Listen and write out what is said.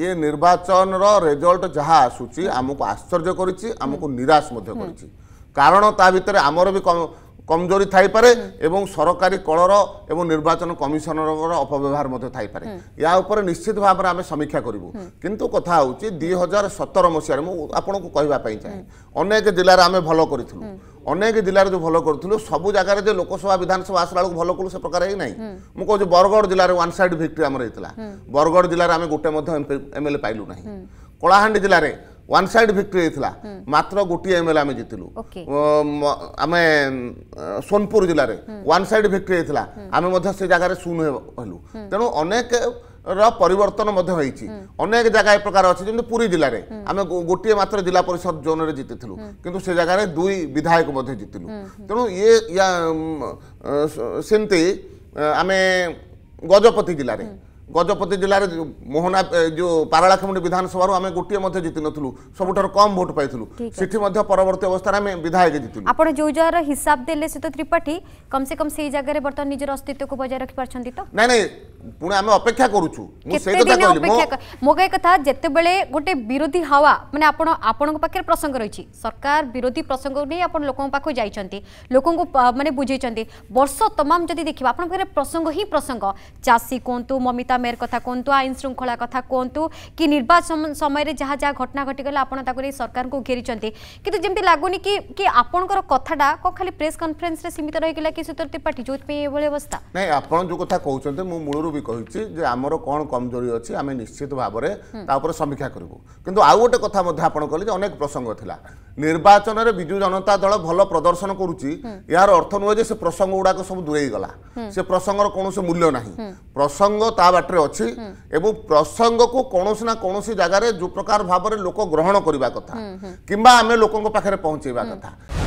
ଇଏ ନିର୍ବାଚନର ରେଜଲ୍ଟ ଯାହା ଆସୁଛି ଆମକୁ ଆଶ୍ଚର୍ଯ୍ୟ କରିଛି ଆମକୁ ନିରାଶ ମଧ୍ୟ କରିଛି କାରଣ ତା ଭିତରେ ଆମର ବି কমজোরি থাইপরে এবং সরকারি কলর এবং নির্বাচন কমিশনর অপব্যবহার মধ্যে থাইপরে ইয়া উপরে নিশ্চিত ভাবে আমি সমীক্ষা করবু কিন্তু কথা হচ্ছে দুই হাজার সতর মশায় মু আপনার কহা চাহে অনেক জেলার আমি ভালো করেছিল অনেক জেলার যে ভালো করছিল সবু জায়গায় যে লোকসভা বিধানসভা আসলা বেড়ে ভালো কলু সে প্রকার হয়ে না মু কৌছি বরগড় জেলার ওয়ান সাইড ভিক্টরি আমার হয়েছিল বরগড় জেলার আমি গোটে মধ্যে এমএলএ পাইলু না কলাহান্ডি জেলার ওয়ান সাইড ভিক্টোরি হয়েছিলা মাত্র গোটিয়ে এমএলএ আমি জিতিলু আমি সোনপুর জেলার ওয়ান সাইড ভিক্টোরি হয়েছিলা আমি সে জায়গায় শূন্য হলু তেমন অনেক পরিবর্তন হয়েছি অনেক জায়গা এ প্রকার অছে যেমন পুরী জেলার আমি গোটিয়ে মাত্র জেলা পরিষদ জোনরে জিতিলু কিন্তু সে জায়গায় দুই বিধায়ক জিতিলু তেমন ইয়ে সেমতি আমি গজপতি জেলার ଗଜପତି ଜିଲ୍ଲାରେ ମୋହନା ଯେଉଁ ପାରଳାଖେମୁଣ୍ଡି ବିଧାନସଭାରୁ ଆମେ ଗୋଟିଏ ମଧ୍ୟ ଜିତିନଥିଲୁ ସବୁଠାରୁ କମ୍ ଭୋଟ ପାଇଥିଲୁ ସେଠି ମଧ୍ୟ ପରବର୍ତ୍ତୀ ଅବସ୍ଥାରେ ଆମେ ବିଧାୟକ ଜିତିଲୁ ଆପଣ ଯେଉଁ ଜାଗାର ହିସାବ ଦେଲେ ସେ ତ ତ୍ରିପାଠୀ କମ୍ ସେ କମ୍ ସେଇ ଜାଗାରେ ବର୍ତ୍ତମାନ ନିଜର ଅସ୍ତିତ୍ୱକୁ ବଜାୟ ରଖିପାରୁଛନ୍ତି ତ ନାଇଁ ନାଇଁ ପୁଣି ଆମେ ଅପେକ୍ଷା କରୁଛୁ ମୋ କଥା ଯେତେବେଳେ ଗୋଟେ ବିରୋଧୀ ହାୱା ମାନେ ଆପଣ ଆପଣଙ୍କ ପାଖରେ ପ୍ରସଙ୍ଗ ରହିଛି ସରକାର ବିରୋଧୀ ପ୍ରସଙ୍ଗକୁ ନେଇ ଆପଣ ଲୋକଙ୍କ ପାଖକୁ ଯାଇଛନ୍ତି ଲୋକଙ୍କୁ ମାନେ ବୁଝେଇଛନ୍ତି ବର୍ଷ ତମାମ ଯଦି ଦେଖିବା ଆପଣଙ୍କ ପାଖରେ ପ୍ରସଙ୍ଗ ହିଁ ପ୍ରସଙ୍ଗ ଚାଷୀ କୁହନ୍ତୁ ମମିତା ମେର କଥା କୁହନ୍ତୁ ଆଇନ ଶୃଙ୍ଖଳା କଥା କୁହନ୍ତୁ କି ନିର୍ବାଚନ ସମୟରେ ଯାହା ଯାହା ଘଟଣା ଘଟିଗଲା ଆପଣ ତାକୁ ନେଇ ସରକାରଙ୍କୁ ଘେରିଛନ୍ତି କିନ୍ତୁ ଯେମିତି ଲାଗୁନି କି କି ଆପଣଙ୍କର କଥାଟା କ'ଣ ଖାଲି ପ୍ରେସ୍ କନଫରେନ୍ସରେ ସୀମିତ ରହିଗଲା କି ସୁତର ତ୍ରିପାଠୀ ଯେଉଁଥିପାଇଁ ଏଭଳି ଅବସ୍ଥା ନାଇଁ ଆପଣ ଯେଉଁ କଥା କହୁଛନ୍ତି ମୁଁ ମୂଳରୁ ପୂର୍ବରୁ ବି କହିଛି ଯେ ଆମର କ'ଣ କମଜୋରୀ ଅଛି ଆମେ ନିଶ୍ଚିତ ଭାବରେ ତା ଉପରେ ସମୀକ୍ଷା କରିବୁ କିନ୍ତୁ ଆଉ ଗୋଟେ କଥା ମଧ୍ୟ ଆପଣ କହିଲେ ଯେ ଅନେକ ପ୍ରସଙ୍ଗ ଥିଲା ନିର୍ବାଚନରେ ବିଜୁ ଜନତା ଦଳ ଭଲ ପ୍ରଦର୍ଶନ କରୁଛି ଏହାର ଅର୍ଥ ନୁହେଁ ଯେ ସେ ପ୍ରସଙ୍ଗ ଗୁଡ଼ାକ ସବୁ ଦୂରେଇ ଗଲା ସେ ପ୍ରସଙ୍ଗର କୌଣସି ମୂଲ୍ୟ ନାହିଁ ପ୍ରସଙ୍ଗ ତା ବାଟରେ ଅଛି ଏବଂ ପ୍ରସଙ୍ଗକୁ କୌଣସି ନା କୌଣସି ଜାଗାରେ ଯେଉଁ ପ୍ରକାର ଭାବରେ ଲୋକ ଗ୍ରହଣ କରିବା କଥା କିମ୍ବା ଆମେ ଲୋକଙ୍କ ପାଖରେ ପହଞ୍ଚେଇବା କଥା